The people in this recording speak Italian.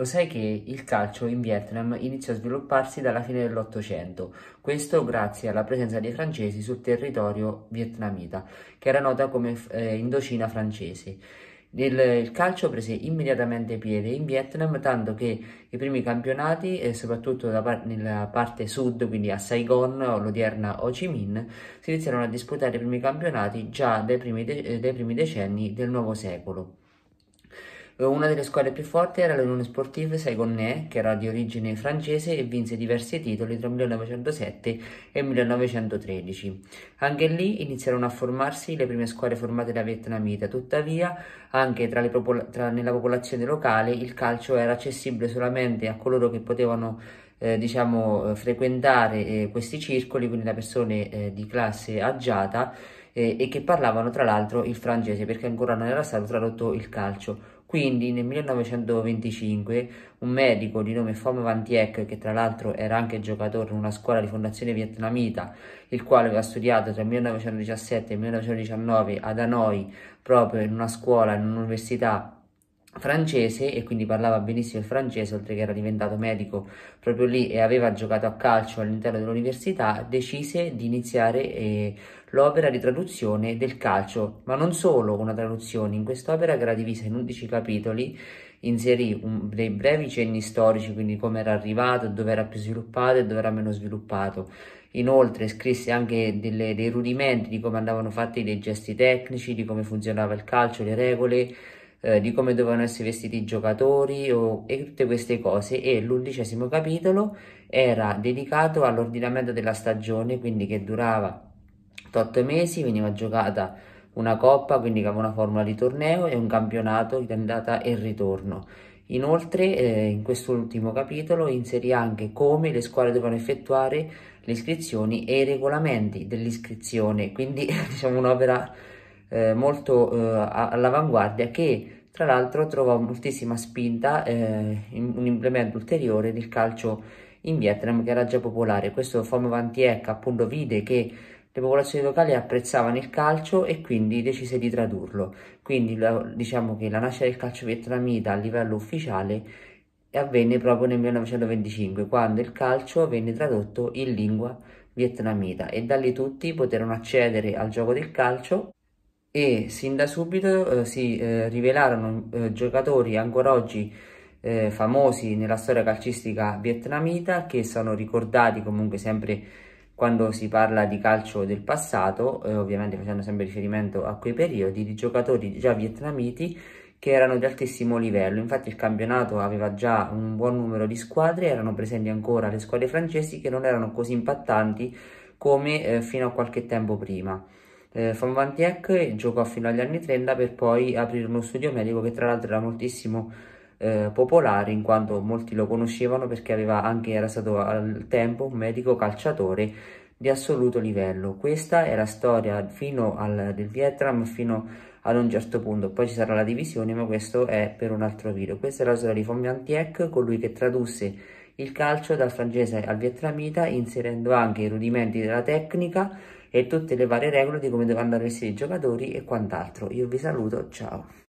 Lo sai che il calcio in Vietnam iniziò a svilupparsi dalla fine dell'Ottocento, questo grazie alla presenza dei francesi sul territorio vietnamita, che era nota come eh, Indocina francese. Il, il, calcio prese immediatamente piede in Vietnam, tanto che i primi campionati, eh, soprattutto par nella parte sud, quindi a Saigon o l'odierna Ho Chi Minh, si iniziarono a disputare i primi campionati già dai primi, de dai primi decenni del nuovo secolo. Una delle squadre più forti era la l'Unione Sportive Saigonnet, che era di origine francese e vinse diversi titoli tra 1907 e 1913. Anche lì iniziarono a formarsi le prime squadre formate da vietnamita, tuttavia anche tra popol tra, nella popolazione locale il calcio era accessibile solamente a coloro che potevano eh, diciamo, frequentare eh, questi circoli, quindi da persone eh, di classe agiata eh, e che parlavano tra l'altro il francese perché ancora non era stato tradotto il calcio. Quindi nel 1925 un medico di nome Phom Van Tieck, che tra l'altro era anche giocatore in una scuola di fondazione vietnamita, il quale aveva studiato tra il 1917 e il 1919 ad Hanoi, proprio in una scuola, in un'università francese e quindi parlava benissimo il francese, oltre che era diventato medico proprio lì e aveva giocato a calcio all'interno dell'università, decise di iniziare eh, l'opera di traduzione del calcio, ma non solo una traduzione, in quest'opera che era divisa in 11 capitoli inserì un, dei brevi cenni storici, quindi come era arrivato, dove era più sviluppato e dove era meno sviluppato. Inoltre scrisse anche delle, dei rudimenti di come andavano fatti dei gesti tecnici, di come funzionava il calcio, le regole, eh, di come dovevano essere vestiti i giocatori o, e tutte queste cose e l'undicesimo capitolo era dedicato all'ordinamento della stagione quindi che durava 8 mesi, veniva giocata una coppa quindi che aveva una formula di torneo e un campionato di andata e ritorno Inoltre, eh, in quest'ultimo capitolo inserì anche come le squadre dovevano effettuare le iscrizioni e i regolamenti dell'iscrizione, quindi diciamo un'opera eh, molto eh, all'avanguardia che tra l'altro trova moltissima spinta eh, in, un implemento ulteriore del calcio in Vietnam che era già popolare. Questo Phom Van Thiek appunto vide che le popolazioni locali apprezzavano il calcio e quindi decise di tradurlo. Quindi diciamo che la nascita del calcio vietnamita a livello ufficiale avvenne proprio nel 1925, quando il calcio venne tradotto in lingua vietnamita e da lì tutti poterono accedere al gioco del calcio e sin da subito eh, si eh, rivelarono eh, giocatori ancora oggi eh, famosi nella storia calcistica vietnamita che sono ricordati comunque sempre quando si parla di calcio del passato, eh, ovviamente facendo sempre riferimento a quei periodi, di giocatori già vietnamiti che erano di altissimo livello. Infatti il campionato aveva già un buon numero di squadre, erano presenti ancora le squadre francesi che non erano così impattanti come eh, fino a qualche tempo prima eh, Van Van giocò fino agli anni 30 per poi aprire uno studio medico che tra l'altro era moltissimo eh, popolare in quanto molti lo conoscevano perché aveva anche, era stato al tempo un medico calciatore di assoluto livello. Questa è la storia fino al, del Vietnam fino ad un certo punto, poi ci sarà la divisione ma questo è per un altro video. Questa è la storia di Van Van colui che tradusse il calcio dal francese al vietnamita inserendo anche i rudimenti della tecnica e tutte le varie regole di come devono andare i giocatori e quant'altro. Io vi saluto, ciao!